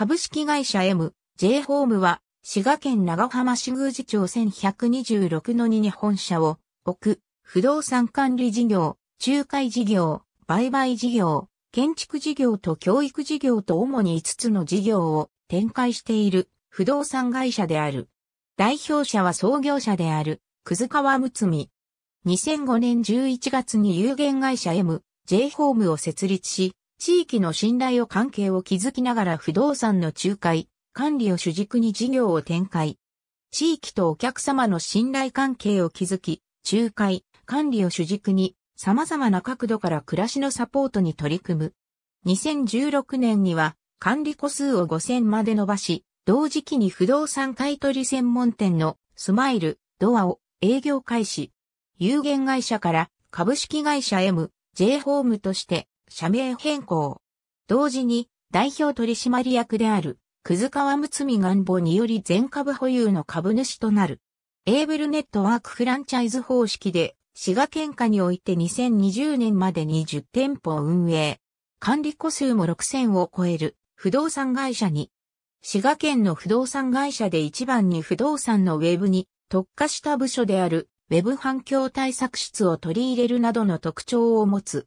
株式会社 M、J ホームは、滋賀県長浜市宮寺町1126の2に本社を置く、不動産管理事業、仲介事業、売買事業、建築事業と教育事業と主に5つの事業を展開している不動産会社である。代表者は創業者である、くずかわむつみ。2005年11月に有限会社 M、J ホームを設立し、地域の信頼を関係を築きながら不動産の仲介、管理を主軸に事業を展開。地域とお客様の信頼関係を築き、仲介、管理を主軸に様々な角度から暮らしのサポートに取り組む。2016年には管理個数を5000まで伸ばし、同時期に不動産買取専門店のスマイル、ドアを営業開始。有限会社から株式会社 M、J ホームとして社名変更。同時に、代表取締役である、くずかわむつみ願望により全株保有の株主となる。エーブルネットワークフランチャイズ方式で、滋賀県下において2020年までに10店舗を運営。管理個数も6000を超える不動産会社に、滋賀県の不動産会社で一番に不動産のウェブに特化した部署であるウェブ反響対策室を取り入れるなどの特徴を持つ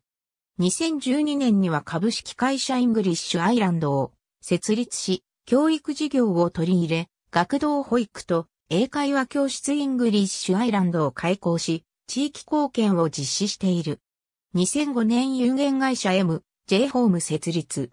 2012年には株式会社イングリッシュアイランドを設立し、教育事業を取り入れ、学童保育と英会話教室イングリッシュアイランドを開講し、地域貢献を実施している。2005年有限会社 M、J ホーム設立。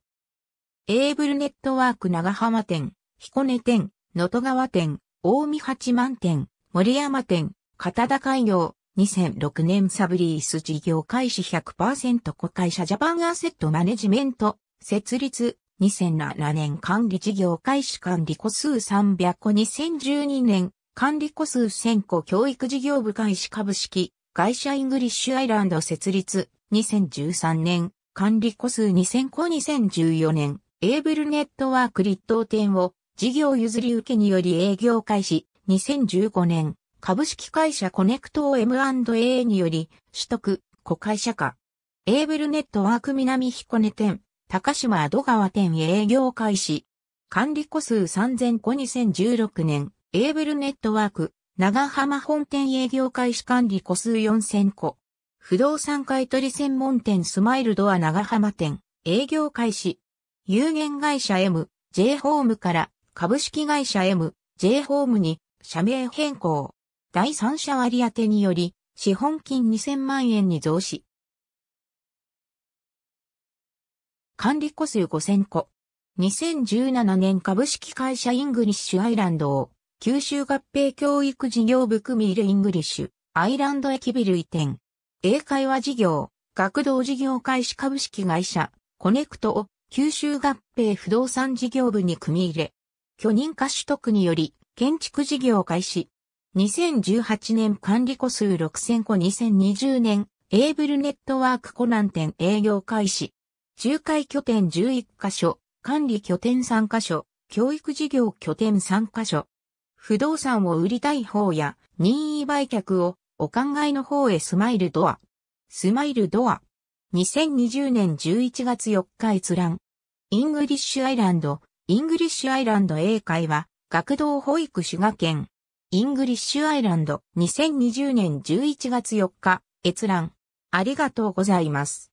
エーブルネットワーク長浜店、彦根店、能登川店、大見八幡店、森山店、片田海洋、2006年サブリース事業開始100%子会社ジャパンアセットマネジメント設立2007年管理事業開始管理個数300個2012年管理個数1000個教育事業部開始株式会社イングリッシュアイランド設立2013年管理個数2000個2014年エーブルネットワーク立東店を事業譲り受けにより営業開始2015年株式会社コネクトを M&A により取得、子会社化。エーブルネットワーク南彦根店、高島戸川店営業開始。管理個数3000個2016年、エーブルネットワーク、長浜本店営業開始管理個数4000個。不動産買取専門店スマイルドア長浜店、営業開始。有限会社 M、J ホームから株式会社 M、J ホームに社名変更。第三者割当により、資本金2000万円に増資。管理個数5000個。2017年株式会社イングリッシュアイランドを九州合併教育事業部組入れイングリッシュアイランド駅ビル移転。英会話事業、学童事業開始株式会社コネクトを九州合併不動産事業部に組み入れ。許認可取得により建築事業開始。2018年管理個数6000個2020年、エーブルネットワーク湖南店営業開始。仲介拠点11カ所、管理拠点3カ所、教育事業拠点3カ所。不動産を売りたい方や、任意売却をお考えの方へスマイルドア。スマイルドア。2020年11月4日閲覧。イングリッシュアイランド、イングリッシュアイランド英会話、学童保育滋賀県。イングリッシュアイランド2020年11月4日閲覧ありがとうございます。